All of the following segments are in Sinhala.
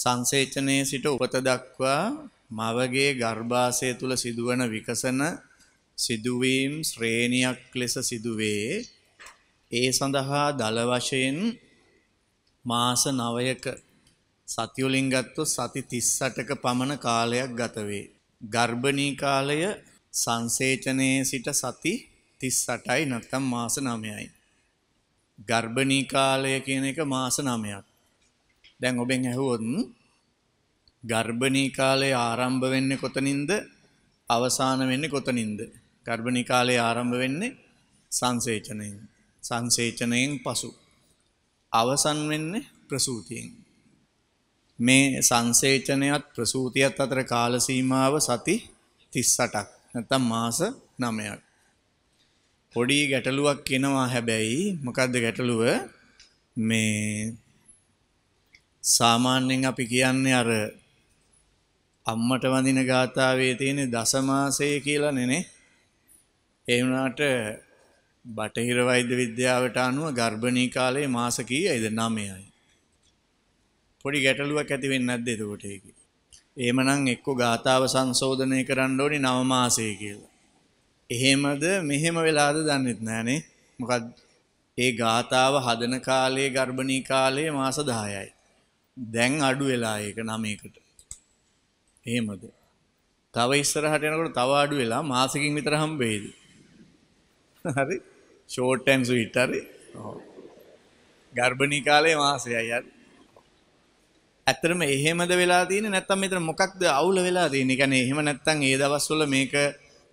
සංසේචනයේ සිට උපත දක්වා මවගේ ගර්භාෂය තුල සිදුවන විකසන සිදුවීම් ශ්‍රේණියක් ලෙස සිදුවේ ඒ සඳහා දල වශයෙන් මාස 9ක සතිවලින් ගත්තොත් සති 38ක පමණ කාලයක් ගත වේ. ගර්භණී කාලය සංසේචනයේ සිට සති 38යි නැත්නම් මාස 9යි. ගර්භණී කාලය කියන එක මාස 9ක්. දැන් ඔබෙන් ඇහුවොත් ගර්භණී කාලය ආරම්භ වෙන්නේ කොතනින්ද? අවසාන වෙන්නේ කොතනින්ද? ගර්භණී කාලය ආරම්භ වෙන්නේ සංසේචනයෙන්. සංසේචනයෙන් පසු අවසන් වෙන්නේ ප්‍රසූතියෙන්. මේ සංසේචනයත් ප්‍රසූතියත් අතර කාල සීමාව සති 38ක් නැත්නම් මාස 9ක්. පොඩි ගැටලුවක් එනවා හැබැයි මොකද්ද ගැටලුව? මේ සාමාන්‍යයෙන් අපි කියන්නේ අර අම්මට වඳින ගාතාවේ තියෙන දසමාසය කියලා නෙනේ. ඒ වුණාට බටහිර වෛද්‍ය විද්‍යාවට අනුව ගර්භණී කාලයේ මාස කීයද 9යි. පොඩි ගැටලුවක් ඇති වෙන්නේ නැද්ද එතකොට ඒකේ? එහෙමනම් එක්ක ගාතාව සංශෝධනය කරන්න ඕනි 9 මාසය කියලා. එහෙමද මෙහෙම වෙලාද දන්නෙත් නෑනේ. මොකද ඒ ගාතාව හදන කාලයේ ගර්භණී කාලයේ මාස 10යි. දැන් අඩු වෙලා ඒක නමයකට. එහෙමද? තව ඉස්සරහට යනකොට තව අඩු වෙලා මාසෙකින් විතර හම්බ වෙයිද? හරි. ෂෝට් ඇන් ස්වීට් හරි. ඔව්. ගර්භණී කාලේ මාසයයි හරි. ඇත්තටම එහෙමද වෙලා තියෙන්නේ නැත්නම් මෙතන මොකක්ද අවුල වෙලා තියෙන්නේ? කියන්නේ එහෙම නැත්නම් ඒ දවස්වල මේක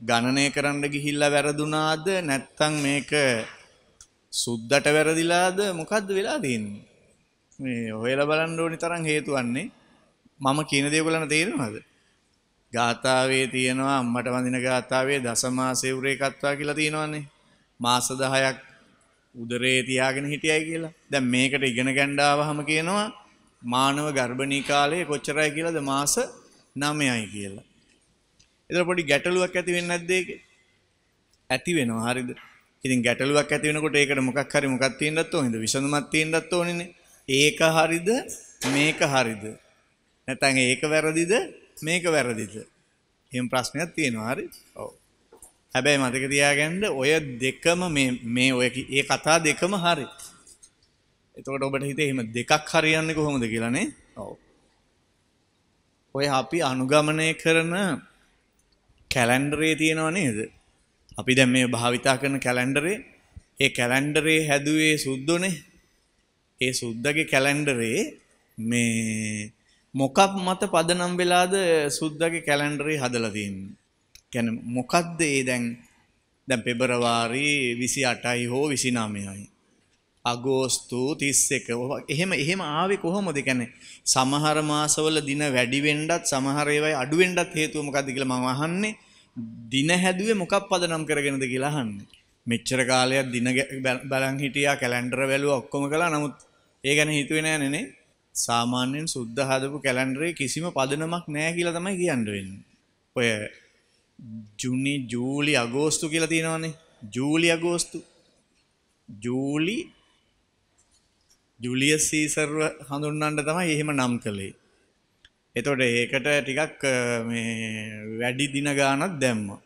ගණනය කරන්න ගිහිල්ලා වැරදුනාද නැත්නම් මේක සුද්දට වැරදිලාද මොකද්ද වෙලා තියෙන්නේ? මේ හොයලා බලන්න ඕනි තරම් හේතු වන්නේ මම කියන දේ ඔයගලන්ට තේරෙනවද? ගාථාවේ තියෙනවා අම්මට වඳින ගාථාවේ දසමාසේ උරේකත්වා කියලා තියෙනවනේ. මාස 10ක් උදරේ තියාගෙන හිටියයි කියලා. දැන් මේකට ඉගෙන ගන්න ආවහම කියනවා මානව ගර්භණී කාලය කොච්චරයි කියලාද මාස 9යි කියලා. ඒතර පොඩි ගැටලුවක් ඇති වෙන්නේ නැද්ද ඒකේ? ඇති වෙනවා හරිද? ඉතින් ගැටලුවක් ඇති වෙනකොට ඒකට මොකක් හරි මොකක් තියෙන්නත් ඕනේද? විසඳුමක් තියෙන්නත් ඕනේනේ. ඒක හරිද මේක හරිද නැත්නම් ඒක වැරදිද මේක වැරදිද එහෙම ප්‍රශ්නයක් තියෙනවා හරි ඔව් හැබැයි මතක තියාගන්න ඔය දෙකම මේ මේ ඔය ඒ කතා දෙකම හරි එතකොට ඔබට හිතේ එහෙම දෙකක් හරියන්නේ කොහොමද කියලානේ ඔව් ඔය අපි අනුගමනය කරන කැලෙන්ඩරේ තියෙනව නේද අපි දැන් මේ භාවිතා කරන කැලෙන්ඩරේ ඒ කැලෙන්ඩරේ හැදුවේ සුද්ධෝනේ ඒ සුද්දගේ කැලැන්ඩරේ මේ මොකක් මත පදනම් වෙලාද සුද්දගේ කැලැන්ඩරේ හදලා තියෙන්නේ. කියන්නේ මොකද්ද ඒ දැන් දැන් පෙබරවාරි 28යි හෝ 29යි. අගෝස්තු 31 එහෙම එහෙම ආවේ කොහොමද? කියන්නේ සමහර මාසවල දින වැඩි වෙන්නත් සමහර ඒවායි අඩු වෙන්නත් හේතුව මොකද්ද කියලා මම අහන්නේ. දින හැදුවේ මොකක් පදනම් කරගෙනද කියලා අහන්නේ. මෙච්චර කාලයක් දින බලන් හිටියා කැලැන්ඩර වැළුවා ඔක්කොම කළා. නමුත් ඒ ගැන හිතුවේ නෑ නේ සාමාන්‍යයෙන් සුද්ධ හදපු කැලෙන්ඩරේ කිසිම පදනමක් නෑ කියලා තමයි කියන්න වෙන්නේ. ඔය ජුනි ජූලි අගෝස්තු කියලා තියෙනවනේ. ජූලි අගෝස්තු. ජූලි ජුලියස් සීසර්ව හඳුන්වන්න තමයි එහෙම නම් කළේ. එතකොට ඒකට ටිකක් මේ වැඩි දින ගාණක් දැම්මා.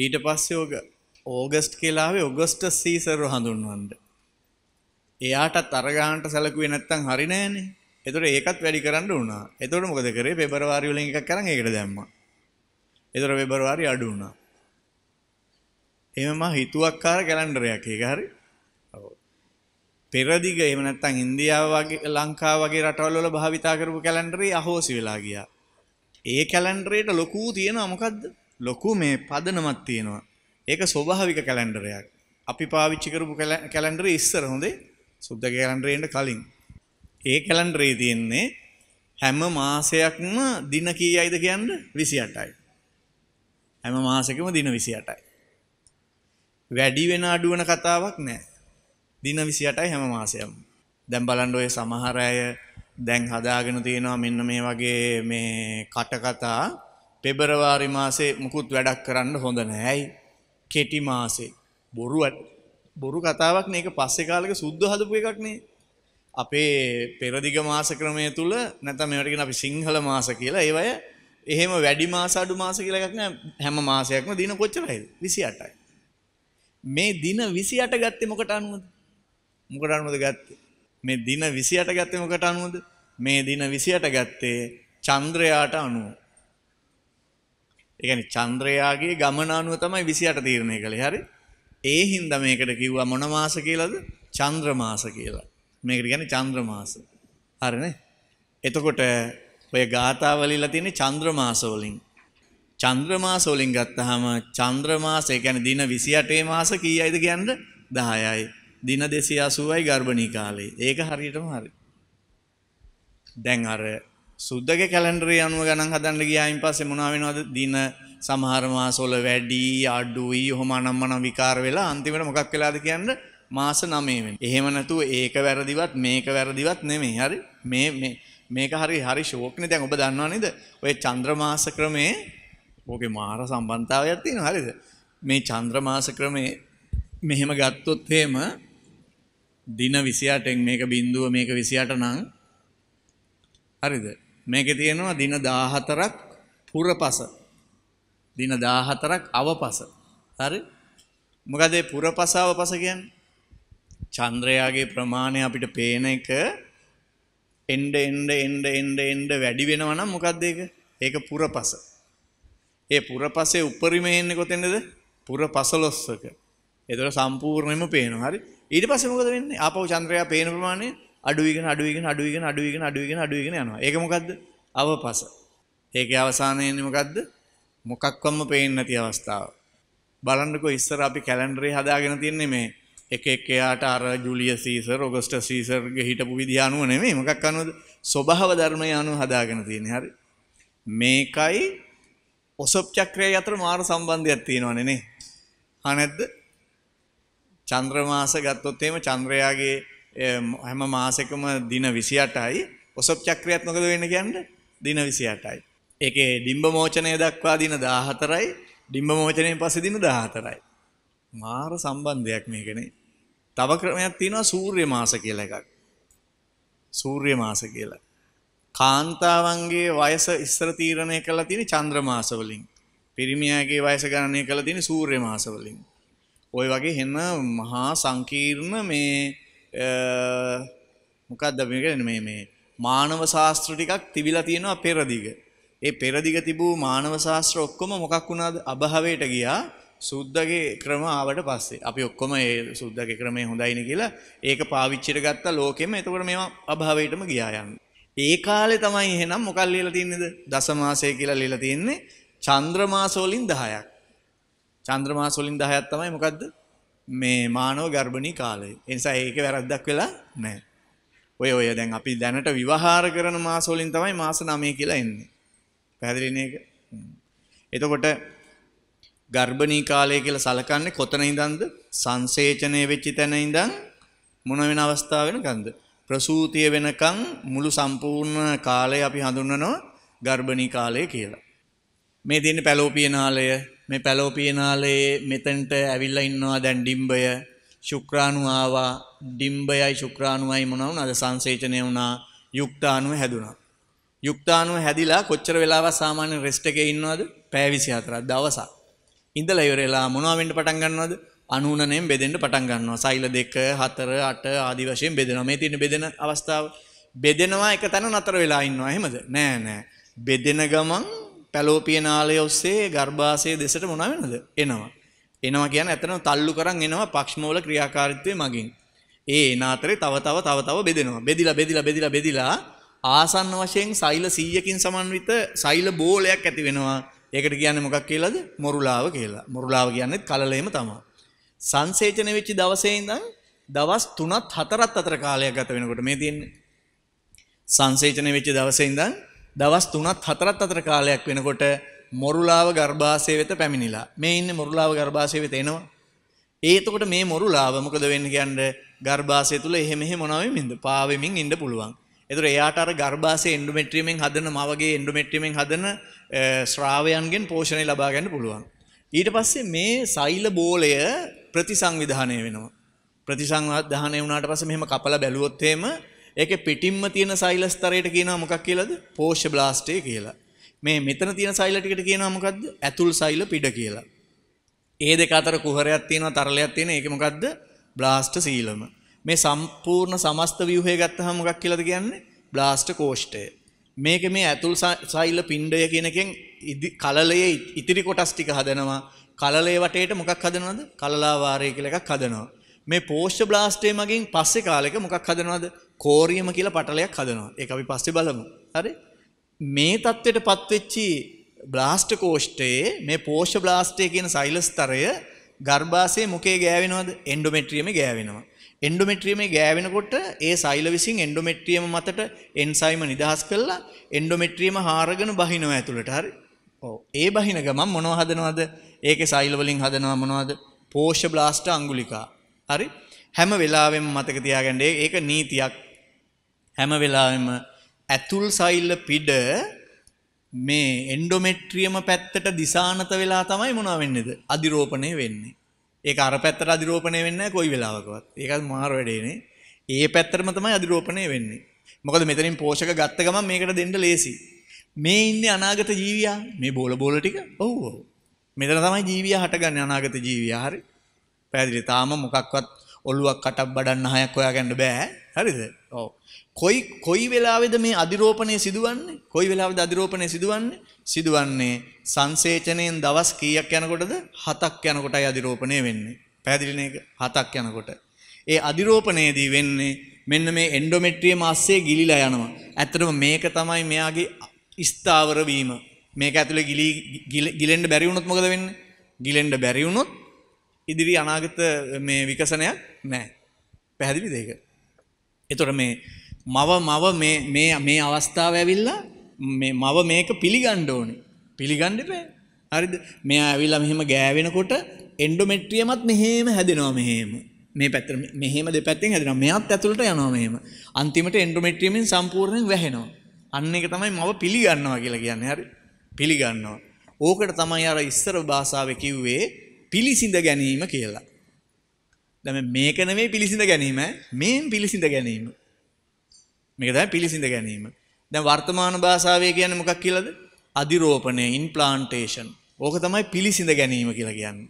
ඊට පස්සේ ඕගස්ට් කියලා ආවේ ඔගස්ටස් සීසර්ව හඳුන්වන්නේ. එයාටත් අර ගානට සැලකුවේ නැත්තම් හරි නෑනේ. ඒතකොට ඒකත් වැඩි කරන්න වුණා. ඒතකොට මොකද කරේ? පෙබරවාරි වලින් එකක් කරන් ඒකට දැම්මා. ඒතකොට පෙබරවාරි අඩු වුණා. එහෙම මා හිතුවක්කාර කැලෙන්ඩරයක් ඒක හරි. ඔව්. පෙරදිග එහෙම නැත්තම් ඉන්දියාව වගේ ලංකාව වගේ රටවල් වල භාවිතා කරපු කැලෙන්ඩරේ අහෝසි වෙලා ගියා. ඒ කැලෙන්ඩරේට ලොකු තියෙනවා මොකද්ද? ලොකු මේ පදනමක් තියෙනවා. ඒක ස්වභාවික කැලෙන්ඩරයක්. අපි පාවිච්චි කරපු කැලෙන්ඩරේ ඉස්සර හොඳේ සුද්ද කැලන්ඩරේට කලින්. ඒ කැලන්ඩරේ තියෙන්නේ හැම මාසයක්ම දින කීයයිද කියන්න විසි අටයි. හැම මාසකම දින විසි අටයි. වැඩි වෙන අඩුවන කතාවක් නෑ. දින විසි අටයි හැම මාසයම්. දැම් බලන්ඩ ඔය සමහරය දැන් හදාගෙන තියෙනවා මෙන්න මේ වගේ මේ කටකතා පෙබරවාරි මාසේ මුකුත් වැඩක් කරන්න හොඳ නෑයි කෙටි මාසේ බොරුවට බොරු කතාවක් මේක පස්සේ කාලෙක සුද්ධ හදපු එකක් නේ. අපේ පෙරදිග මාස ක්‍රමය තුල නැත්නම් මේවට කියන අපි සිංහල මාස කියලා ඒවය එහෙම වැඩි මාස අඩු මාස කියලා එකක් නෑ හැම මාසයක්ම දින කොච්චරයිද 28යි මේ දින 28 ගත්තේ මොකට අනුවද මොකට අනුවද ගත්තේ මේ දින 28 ගත්තේ මොකට අනුවද මේ දින 28 ගත්තේ චන්ද්‍රයාට අනුව ඒ කියන්නේ චන්ද්‍රයාගේ ගමන අනුව තමයි 28 තීරණය කළේ හරි ඒ හින්දා මේකට කිව්වා මොන මාස කියලාද? චంద్ర මාස කියලා. මේකට කියන්නේ චంద్ర මාස. හරිනේ? එතකොට ඔය ගාථාවලිලා තියෙන චంద్ర මාස වලින් චంద్ర මාස වලින් ගත්තාම චంద్ర මාස ඒ කියන්නේ දින 28 මාස කීයයිද කියන්නේ 10යි. දින 280යි ගර්භණී කාලේ. ඒක හරියටම හරි. දැන් අර සුද්දගේ කැලෙන්ඩරය අනුව ගණන් හදන්න ගියායින් පස්සේ මොනවා වෙනවද? දින සමහර මාස වල වැඩි අඩුයි ඔහොම අනම්මනම් විකාර වෙලා අන්තිමට මොකක් වෙලාද කියන්න මාස 9 වෙන. එහෙම නැතුව ඒක වැරදිවත් මේක වැරදිවත් නෙමෙයි. හරි? මේ මේ මේක හරි හරි ෂෝක් නේ දැන් ඔබ දන්නව නේද? ඔය චන්ද්‍රමාස ක්‍රමේ ඕකේ මාර සම්බන්ධතාවයක් තියෙනවා හරිද? මේ චන්ද්‍රමාස ක්‍රමේ මෙහෙම ගත්තොත් එහෙම දින 28න් මේක බිඳුව මේක 28 නම් හරිද? මේකේ තියෙනවා දින 14ක් පුරපස දින 14ක් අවපස. හරි? මොකද මේ පුරපස අවපස කියන්නේ චන්ද්‍රයාගේ ප්‍රමාණය අපිට පේන එක එන්න එන්න එන්න එන්න එන්න වැඩි වෙනවා නම් මොකද්ද ඒක? ඒක පුරපස. ඒ පුරපසේ උඩරිම එන්නේ කොතැනද? පුරපසලොස්සක. ඒතර සම්පූර්ණයෙන්ම පේනවා. හරි? ඊට පස්සේ මොකද වෙන්නේ? ආපහු චන්ද්‍රයා පේන ප්‍රමාණය අඩුවීගෙන අඩුවීගෙන අඩුවීගෙන අඩුවීගෙන අඩුවීගෙන අඩුවීගෙන යනවා. ඒක මොකද්ද? අවපස. ඒකේ අවසානය එන්නේ මොකද්ද? මොකක්වම පේන්නේ නැති අවස්ථාව. බලන්නකෝ ඉස්සර අපි කැලෙන්ඩරේ හදාගෙන තියන්නේ මේ එක එක යාට අර ජුලියස් සීසර්, ඔගස්ටස් සීසර්ගේ හිටපු විදිහ අනුව නෙමෙයි. මොකක් අනුවද? ස්වභාව ධර්මය අනුව හදාගෙන තියන්නේ. හරි. මේකයි ඔසොප් චක්‍රය අතර මාර සම්බන්ධයක් තියෙනවනේ නේ. හා නැද්ද? චන්ද්‍රමාස ගත්තොත් එහෙම චන්ද්‍රයාගේ හැම මාසෙකම දින 28යි. ඔසොප් චක්‍රයත් මොකද වෙන්නේ කියන්නේ? දින 28යි. ඒකේ ඩිම්බ මෝචනය දක්වා දින 14යි ඩිම්බ මෝචනයෙන් පස්සේ දින 14යි. මාර සම්බන්ධයක් මේකනේ. තව ක්‍රමයක් තියෙනවා සූර්ය මාස කියලා එකක්. සූර්ය මාස කියලා. කාන්තාවන්ගේ වයස ඉස්සර තීරණය කරලා තියෙන චන්ද්‍ර මාස වලින්. පිරිමියාගේ වයස ගණනය කරලා තියෙන සූර්ය මාස වලින්. ওই වගේ හෙන මහා සංකීර්ණ මේ මොකක්ද මේ මේ මේ මානව ශාස්ත්‍ර ටිකක් තිබිලා තියෙනවා පෙරදිග. ඒ පෙරදිග තිබූ මානව ශාස්ත්‍ර ඔක්කොම මොකක් වුණාද? අභාවයට ගියා. සුද්දගේ ක්‍රම ආවට පස්සේ අපි ඔක්කොම ඒ සුද්දගේ ක්‍රමය හොඳයිනේ කියලා ඒක පාවිච්චියට ගත්තා ලෝකෙම. එතකොට මේවා අභාවයටම ගියා යන්නේ. ඒ කාලේ තමයි එහෙනම් මොකක් ලියලා තින්නේද? දසමාසය කියලා ලියලා තින්නේ. චන්ද්‍රමාස වලින් 10ක්. චන්ද්‍රමාස වලින් 10ක් තමයි මොකද්ද? මේ මානව ගර්භණී කාලය. ඒ නිසා ඒක වැරද්දක් වෙලා නැහැ. ඔය ඔය දැන් අපි දැනට විවහාර කරන මාස වලින් තමයි මාස 9 කියලා එන්නේ. පැහැදිලිනේ ඒක. එතකොට ගර්භණී කාලය කියලා සලකන්නේ කොතන ඉඳන්ද? සංසේචනය වෙච්ච තැන ඉඳන් මොන වෙන අවස්ථාව වෙනකන්ද? ප්‍රසූතිය වෙනකන් මුළු සම්පූර්ණ කාලය අපි හඳුන්වනවා ගර්භණී කාලය කියලා. මේ දෙන්නේ පැලෝපියනාලය. මේ පැලෝපියනාලයේ මෙතෙන්ට ඇවිල්ලා ඉන්නවා දැන් ඩිම්බය. ශුක්‍රාණු ආවා. ඩිම්බයයි ශුක්‍රාණුයි මොන වුණාද? සංසේචනය වුණා. යුක්තාණු හැදුණා. යුක්තාණුව හැදිලා කොච්චර වෙලාවක් සාමාන්‍ය රෙස්ට් එකේ ඉන්නවද? පැය 24ක් දවසක්. ඉඳලා ඉවර වෙලා මොනවා වෙන්න පටන් ගන්නවද? 99න් බෙදෙන්න පටන් ගන්නවා. සෛල 2, 4, 8 ආදී වශයෙන් බෙදෙනවා. මේ තියෙන බෙදෙන අවස්ථාව බෙදෙනවා එක තැන නතර වෙලා ඉන්නවා. එහෙමද? නෑ නෑ. බෙදෙන ගමන් පැලෝපිය නාලය ඔස්සේ ගර්භාෂයේ දෙසට මොනවා වෙනවද? එනවා. එනවා කියන්නේ ඇත්තටම තල්ලු කරන් එනවා පක්ෂමවල ක්‍රියාකාරීත්වය මගින්. ඒ එන අතරේ තව තව තව තව බෙදෙනවා. බෙදිලා බෙදිලා බෙදිලා බෙදිලා ආසන්න වශයෙන් සෛල 100කින් සමන්විත සෛල බෝලයක් ඇති වෙනවා. ඒකට කියන්නේ මොකක් කියලාද? මොරුලාව කියලා. මොරුලාව කියන්නේ කලලෙම තමයි. සංසේචන වෙච්ච දවසේ ඉඳන් දවස් 3ත් 4ත් අතර කාලයක් ගත වෙනකොට මේ තියෙන්නේ. සංසේචන වෙච්ච දවසේ ඉඳන් දවස් 3ත් 4ත් අතර කාලයක් වෙනකොට මොරුලාව ගර්භාෂය වෙත පැමිණිලා. මේ ඉන්නේ මොරුලාව ගර්භාෂය වෙත එනවා. ඒ එතකොට මේ මොරුලාව මොකද වෙන්නේ කියන්නේ ගර්භාෂය තුල එහෙම එහෙම මොනවා වෙමින්ද? පාවෙමින් ඉන්න පුළුවන්. එතකොට එයාට අර ගර්භාෂයේ එන්ඩොමෙට්‍රියමෙන් හදන මවගේ එන්ඩොමෙට්‍රියමෙන් හදන ශ්‍රාවයන්ගෙන් පෝෂණය ලබා ගන්න පුළුවන්. ඊට පස්සේ මේ සෛල බෝලය ප්‍රතිසංවිධානය වෙනවා. ප්‍රතිසංවිධානය වුණාට පස්සේ මෙහෙම කපලා බැලුවොත් එහෙම ඒකේ පිටින්ම තියෙන සෛල ස්තරයට කියනවා මොකක් කියලාද? පෝෂ බ්ලාස්ටේ කියලා. මේ මෙතන තියෙන සෛල ටිකට කියනවා මොකද්ද? ඇතුල් සෛල පිට කියලා. ඒ දෙක අතර කුහරයක් තියෙනවා තරලයක් තියෙන ඒක මොකද්ද? බ්ලාස්ට සීලම. මේ සම්පූර්ණ සමස්ත ව්‍යුහය ගත්තහම මොකක් කියලාද කියන්නේ? බ්ලාස්ට් කෝෂ්ඨය. මේක මේ ඇතුල් සෛල පිණ්ඩය කියන එකෙන් කලලයේ ඉතිරි කොටස් ටික හදනවා. කලලයේ වටේට මොකක් හදනවද? කලලා වාරය කියලා එකක් හදනවා. මේ පෝෂ්‍ය බ්ලාස්ටේ මගින් පස්සේ කාලෙක මොකක් හදනවද? කෝරියම කියලා පටලයක් හදනවා. ඒක අපි පස්සේ බලමු. හරි? මේ தත්වෙටපත් වෙච්චි බ්ලාස්ට් කෝෂ්ඨයේ මේ පෝෂ්‍ය බ්ලාස්ටේ කියන සෛලස්තරය ගර්භාෂයේ මොකේ ගෑවෙනවද? එන්ඩොමෙට්‍රියමේ ගෑවෙනවා. එන්ඩොමෙට්‍රියමේ ගෑවෙනකොට ඒ සෛල විසින් එන්ඩොමෙට්‍රියම මතට එන්සයිම නිදහස් කළා එන්ඩොමෙට්‍රියම හාරගෙන බහිනවා ඇතුළට හරි. ඔව්. ඒ බහින ගමන් මොනව හදනවද? ඒකේ සෛල වලින් හදනවා මොනවද? පෝෂ බ්ලාස්ට් අඟුලිකා. හරි? හැම වෙලාවෙම මතක තියාගන්න ඒක නීතියක්. හැම වෙලාවෙම ඇතුල් සෛල පිඩ මේ එන්ඩොමෙට්‍රියම පැත්තට දිසානත වෙලා තමයි මොනවා වෙන්නේද? අධිරෝපණය වෙන්නේ. ඒක අර පැත්තට අධිරෝපණය වෙන්නේ කොයි වෙලාවකවත්. ඒකත් මාර වැඩේනේ. ඒ පැත්තටම තමයි අධිරෝපණය වෙන්නේ. මොකද මෙතනින් පෝෂක ගත්ත ගමන් මේකට දෙන්න ලේසි. මේ ඉන්නේ අනාගත ජීවියා. මේ බෝල බෝල ටික. ඔව් ඔව්. මෙතන තමයි ජීවියා හටගන්නේ අනාගත ජීවියා. හරි. පැහැදිලි. තාම මොකක්වත් ඔළුවක් කටක් බඩන්න හයක් හොයාගන්න බෑ. හරිද? ඔව්. කොයි කොයි වෙලාවේද මේ අධිරෝපණය සිදුවන්නේ? කොයි වෙලාවේද අධිරෝපණය සිදුවන්නේ? සිදුවන්නේ සංසේචනයෙන් දවස් කීයක් යනකොටද? 7ක් යනකොටයි අධිරෝපණය වෙන්නේ. පැහැදිලි නේද? 7ක් යනකොට. ඒ අධිරෝපණයේදී වෙන්නේ මෙන්න මේ එන්ඩොමෙට්‍රියම් ආස්සේ ගිලිලා යනවා. ඇත්තටම මේක තමයි මෙයාගේ ස්ථාවර වීම. මේක ඇතුලේ ගිලි ගිලෙන්න බැරි වුණොත් මොකද වෙන්නේ? ගිලෙන්න බැරි වුණොත් ඉදිරි අනාගත මේ විකසනයක් නැහැ. පැහැදිලිද ඒක? එතකොට මේ මව මව මේ මේ මේ අවස්ථාව ඇවිල්ලා මේ මව මේක පිළිගන්න ඕනේ. පිළිගන්න එපා. හරිද? මෙයා ඇවිල්ලා මෙහෙම ගෑවෙනකොට එන්ඩොමෙට්‍රියමත් මෙහෙම හැදෙනවා මෙහෙම. මේ පැත්ත මෙහෙම දෙපැත්තෙන් හැදෙනවා. මෙයාත් ඇතුළට යනවා මෙහෙම. අන්තිමට එන්ඩොමෙට්‍රියමින් සම්පූර්ණයෙන් වැහෙනවා. අන්න එක තමයි මව පිළිගන්නවා කියලා කියන්නේ. හරි? පිළිගන්නවා. ඕකට තමයි අර ඉස්සර භාෂාවේ කිව්වේ පිළිසිඳ ගැනීම කියලා. දැන් මේක නෙමෙයි පිළිසිඳ ගැනීම. මේන් පිළිසිඳ ගැනීම. මේක තමයි පිළිසිඳ ගැනීම. දැන් වර්තමාන භාෂාවේ කියන්නේ මොකක් කියලාද? අධිරෝපණය, ඉන්ප්ලාන්ටේෂන්. ඕක තමයි පිළිසිඳ ගැනීම කියලා කියන්නේ.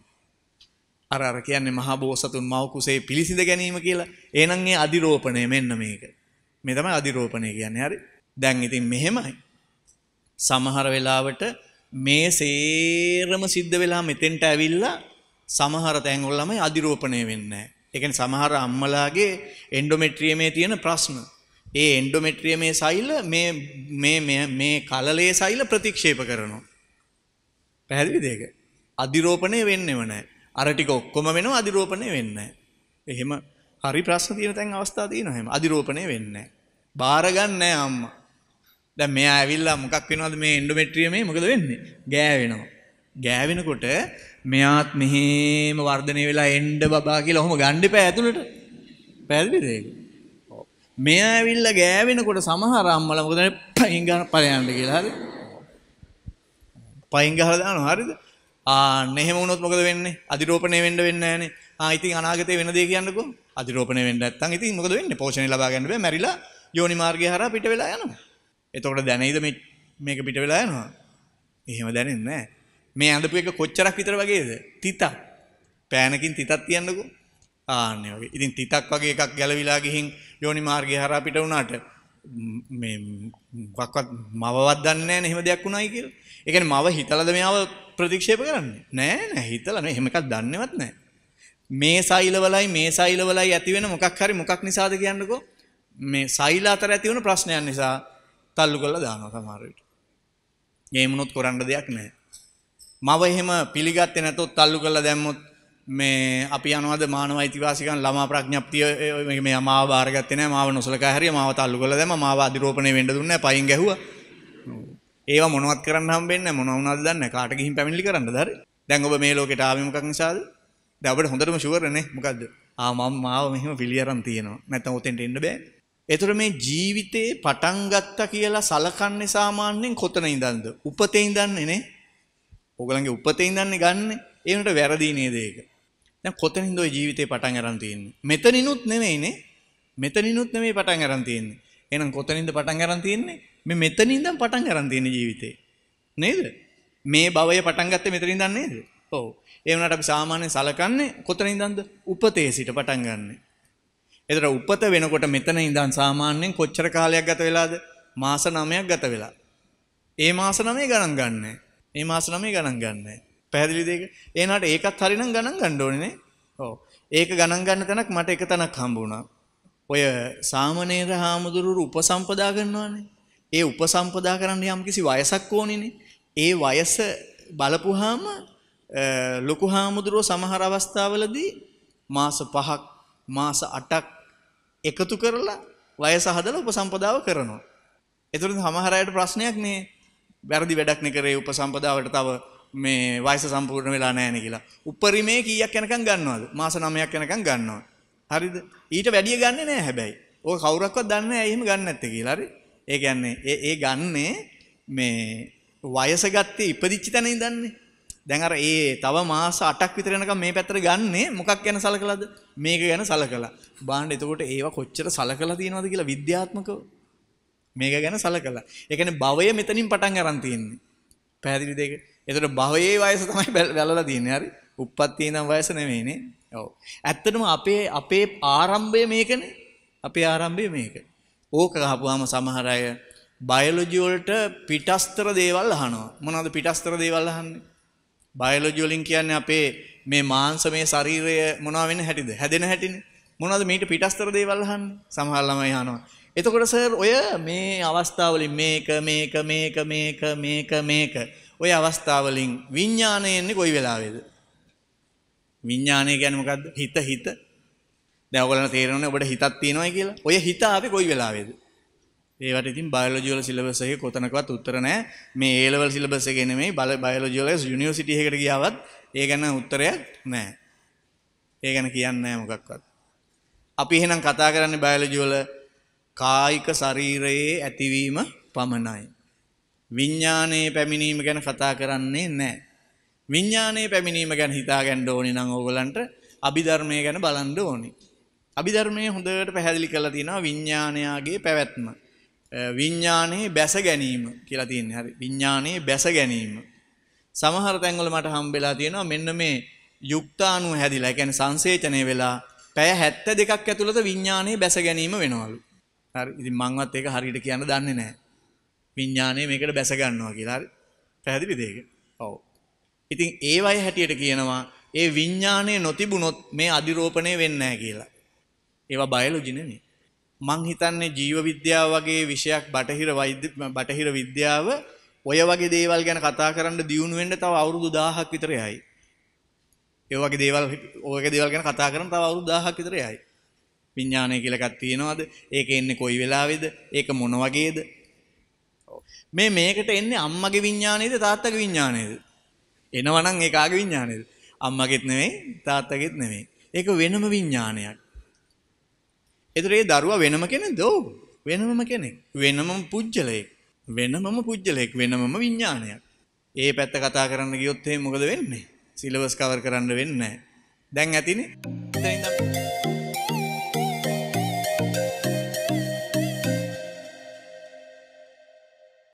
අර අර කියන්නේ මහා බෝසතුන් මව කුසේ පිළිසිඳ ගැනීම කියලා. එහෙනම් ඒ අධිරෝපණය මෙන්න මේක. මේ තමයි අධිරෝපණය කියන්නේ. හරි. දැන් ඉතින් මෙහෙමයි. සමහර වෙලාවට මේ සේරම සිද්ධ වෙලා මෙතෙන්ට ඇවිල්ලා සමහර තැන්වල ළමයි අධිරෝපණය වෙන්නේ නැහැ. ඒ කියන්නේ සමහර අම්මලාගේ එන්ඩොමෙට්‍රියමේ තියෙන ප්‍රශ්න ඒ එන්ඩොමෙට්‍රියමේ සෛල මේ මේ මේ මේ කලලේ සෛල ප්‍රතික්ෂේප කරනවා. පැහැදිලිද ඒක? අධිරෝපණය වෙන්නේම නැහැ. අර ටික ඔක්කොම වෙනවා අධිරෝපණය වෙන්නේ නැහැ. එහෙම හරි ප්‍රශ්න තියෙන තැන් අවස්ථා තියෙනවා එහෙම. අධිරෝපණය වෙන්නේ නැහැ. බාර ගන්නෑ අම්මා. දැන් මෙයා ඇවිල්ලා මොකක් වෙනවද මේ එන්ඩොමෙට්‍රියමේ මොකද වෙන්නේ? ගෑවෙනවා. ගෑවෙනකොට මෙයාත් මෙහෙම වර්ධනය වෙලා එන්න බබා කියලා ඔහොම ගන්න එපා ඇතුළට. පැහැදිලිද ඒක? මෙයා ඇවිල්ලා ගෑවෙනකොට සමහර අම්මලා මොකද පයින් ගහන පලයන්ට කියලා හරි පයින් ගහලා දානවා හරිද ආන්න එහෙම වුණොත් මොකද වෙන්නේ අධිරෝපණය වෙන්න වෙන්නේ නැහනේ ආ ඉතින් අනාගතේ වෙන දේ කියන්නකෝ අධිරෝපණය වෙන්න නැත්තම් ඉතින් මොකද වෙන්නේ පෝෂණය ලබා ගන්න බෑ මැරිලා යෝනි මාර්ගය හරහා පිට වෙලා යනවා එතකොට දැනෙයිද මේ මේක පිට වෙලා යනවා එහෙම දැනෙන්නේ නැහැ මේ අඳපු එක කොච්චරක් විතර වගේද තිතක් පෑනකින් තිතක් තියන්නකෝ ආන්නේ වගේ. ඉතින් තිතක් වගේ එකක් ගැලවිලා ගිහින් යෝනි මාර්ගය හරහා පිට වුණාට මේ මොකක්වත් මවවත් දන්නේ නැහැ නේ එහෙම දෙයක් උණයි කියලා. ඒ කියන්නේ මව හිතලාද මෙයාව ප්‍රතික්ෂේප කරන්නේ? නෑ නෑ හිතලා නේ එහෙම එකක් දන්නේවත් නෑ. මේ සෛලවලයි මේ සෛලවලයි ඇති වෙන මොකක් හරි මොකක් නිසාද කියන්නකෝ? මේ සෛල අතර ඇති වෙන ප්‍රශ්නයන් නිසා තල්ලු කරලා දානවා සමහර විට. ඒ මොනොත් කරන්න දෙයක් නෑ. මව එහෙම පිළිගත්තේ නැතොත් තල්ලු කරලා දැම්මොත් මේ අපි අනුවද මානව අයිතිවාසිකම් ළමා ප්‍රඥප්තිය මේ මාව බාරගත්තේ නැහැ මාව නොසලකා හැරිය මාව තල්ලු කළා දැම්ම මාව අධිරෝපණය වෙන්න දුන්නේ නැහැ පයින් ගැහුවා ඒවා මොනවත් කරන්න හම්බෙන්නේ නැහැ මොන වුණාද දන්නේ නැහැ කාට ගිහින් පැමිණිලි කරන්නද හරි දැන් ඔබ මේ ලෝකෙට ආවේ මොකක් නිසාද දැන් අපිට හොඳටම ෂුවර් නේ මොකද්ද ආ මම මාව මෙහෙම පිළියරන් තියෙනවා නැත්නම් ඔතෙන්ට එන්න බෑ ඒතර මේ ජීවිතේ පටන් ගත්තා කියලා සලකන්නේ සාමාන්‍යයෙන් කොතන ඉඳන්ද උපතේ ඉඳන්නේ නේ ඕගලන්ගේ උපතේ ඉඳන්නේ ගන්න ඒනට වැරදි නේද ඒක දැන් කොතනින්ද ඔය ජීවිතේ පටන් අරන් තියෙන්නේ? මෙතනිනුත් නෙමෙයිනේ. මෙතනිනුත් නෙමෙයි පටන් අරන් තියෙන්නේ. එහෙනම් කොතනින්ද පටන් අරන් තියෙන්නේ? මේ මෙතනින්ද පටන් අරන් තියෙන ජීවිතේ. නේද? මේ භවය පටන් ගත්තේ මෙතනින්ද නේද? ඔව්. ඒ වුණාට අපි සාමාන්‍යයෙන් සලකන්නේ කොතනින්දන්ද? උපතේ සිට පටන් ගන්නනේ. එතන උපත වෙනකොට මෙතන ඉඳන් සාමාන්‍යයෙන් කොච්චර කාලයක් ගත වෙලාද? මාස 9ක් ගත වෙලා. ඒ මාස 9 ගණන් ගන්නෑ. මේ මාස 9 ගණන් ගන්නෑ. පැහැදිලිද ඒක? එහෙනම් ඒකත් හරිනම් ගණන් ගන්න ඕනේ නේ. ඔව්. ඒක ගණන් ගන්න තැනක් මට එක තැනක් හම්බ වුණා. ඔය සාමණේර හාමුදුරුවෝ උපසම්පදා කරනවානේ. ඒ උපසම්පදා කරන්න යම් කිසි වයසක් ඕනේනේ. ඒ වයස බලපුවාම ලොකු හාමුදුරුවෝ සමහර අවස්ථාවලදී මාස 5ක් මාස 8ක් එකතු කරලා වයස හදලා උපසම්පදාව කරනවා. එතකොට සමහර අයට ප්‍රශ්නයක් නේ. වැරදි වැඩක් නේ කරේ උපසම්පදාවට තව මේ වයස සම්පූර්ණ වෙලා නැහැ නේ කියලා. උපරිමේ කීයක් යනකම් ගන්නවද? මාස 9ක් යනකම් ගන්නවා. හරිද? ඊට වැඩිය ගන්නෙ නැහැ හැබැයි. ඔය කවුරක්වත් දන්නේ නැහැ එහෙම ගන්න නැත්තේ කියලා. හරි? ඒ කියන්නේ ඒ ඒ ගන්නේ මේ වයස ගත්තේ ඉපදිච්ච තැන ඉඳන්නේ. දැන් අර ඒ තව මාස 8ක් විතර යනකම් මේ පැත්තට ගන්නේ මොකක් ගැන සලකලාද? මේක ගැන සලකලා. බලන්න එතකොට ඒව කොච්චර සලකලා තියෙනවද කියලා විද්‍යාත්මකව මේක ගැන සලකලා. ඒ කියන්නේ භවය මෙතනින් පටන් අරන් තියෙන්නේ. පැහැදිලිද ඒක? එතකොට භවයේ වයස තමයි බැලලා තියෙන්නේ. හරි. උප්පත්තිය නම් වයස නෙමෙයිනේ. ඔව්. ඇත්තටම අපේ අපේ ආරම්භය මේකනේ. අපේ ආරම්භය මේක. ඕක ගහපුවාම සමහර අය බයොලොජි වලට පිටස්තර දේවල් අහනවා. මොනවද පිටස්තර දේවල් අහන්නේ? බයොලොජි වලින් කියන්නේ අපේ මේ මාංශමය ශරීරය මොනවා වෙන හැටිද? හැදෙන හැටිනේ. මොනවද මීට පිටස්තර දේවල් අහන්නේ? සමහර ළමයි අහනවා. එතකොට සර් ඔය මේ අවස්ථාවලින් මේක මේක මේක මේක මේක මේක ওই අවස්ථාවලින් විඥාණය එන්නේ කොයි වෙලාවේද? විඥාණය කියන්නේ මොකද්ද? හිත හිත. දැන් ඔයගොල්ලන් තේරෙනවනේ ඔබට හිතක් තියෙනවා කියලා. ඔය හිත ආවේ කොයි වෙලාවේද? ඒවට ඉතින් බයෝලොජි වල සිලබස් එකේ කොතනකවත් උත්තර නැහැ. මේ A level syllabus එකේ නෙමෙයි බයෝලොජි වල යුනිවර්සිටි එකකට ගියාවත් ඒ ගැන උත්තරයක් නැහැ. ඒ ගැන කියන්නේ මොකක්වත්. අපි එහෙනම් කතා කරන්නේ බයෝලොජි වල කායික ශරීරයේ ඇතිවීම පමණයි. විඤ්ඥානයේ පැමිණීම ගැන කතා කරන්නේ නෑ. විඤ්ඥානයේ පැමිණීම ගැන හිතා ගැන්ඩ ඕනි නං ඕගලන්ට අභිධර්මය ගැන බලන්ඩ ඕනි. අභිධර්මය හොඳට පැහැදිලි කලතින විඤ්ඥානයාගේ පැවැත්ම. විඤ්ඥානයේ බැස ගැනීම කියලතින් හරි විඤ්ඥානයේ බැස ගැනීම. සමහර තැංගල මට හම්බෙලා තියෙනවා මෙන්න මේ යුක්තානුව හැදිලා ගැන සංසේචනය වෙලා පැය හැත්ත දෙකක් ඇතුළත විඤ්ඥානයේ බැස ගැනීම වෙනවලු. ඉති මංවත් ඒක හරිට කියන්න දන්නේ නෑ. විඥානය මේකට බැස ගන්නවා කියලා. හරි. පැහැදිලිද ඒක? ඔව්. ඉතින් ඒ වගේ හැටියට කියනවා ඒ විඥානය නොතිබුණොත් මේ අධිරෝපණය වෙන්නේ නැහැ කියලා. ඒවා බයොලොජි නෙමෙයි. මං හිතන්නේ ජීව විද්‍යාව වගේ විෂයක් බටහිර වෛද්‍ය බටහිර විද්‍යාව ඔය වගේ දේවල් ගැන කතා කරන්න දියුණු වෙන්න තව අවුරුදු 1000ක් විතර යයි. ඒ වගේ දේවල් ඔය වගේ දේවල් ගැන කතා කරන්න තව අවුරුදු 1000ක් විතර යයි. විඥානය කියලා එකක් තියෙනවද? ඒක එන්නේ කොයි වෙලාවේද? ඒක මොන වගේද? මේ මේකට එන්නේ අම්මගේ විඤ්ඤාණයද තාත්තගේ විඤ්ඤාණයද? එනවනම් ඒ කාගේ විඤ්ඤාණයද? අම්මගෙත් නෙමෙයි තාත්තගෙත් නෙමෙයි. ඒක වෙනම විඤ්ඤාණයක්. ඒතර ඒ දරුවා වෙනම කෙනෙක්ද? ඔව්. වෙනමම කෙනෙක්. වෙනමම පුජ්‍යලයක්. වෙනමම පුජ්‍යලයක් වෙනමම විඤ්ඤාණයක්. ඒ පැත්ත කතා කරන්න ගියොත් එහෙම මොකද වෙන්නේ? සිලබස් කවර් කරන්න වෙන්නේ නැහැ. දැන් ඇතිනේ.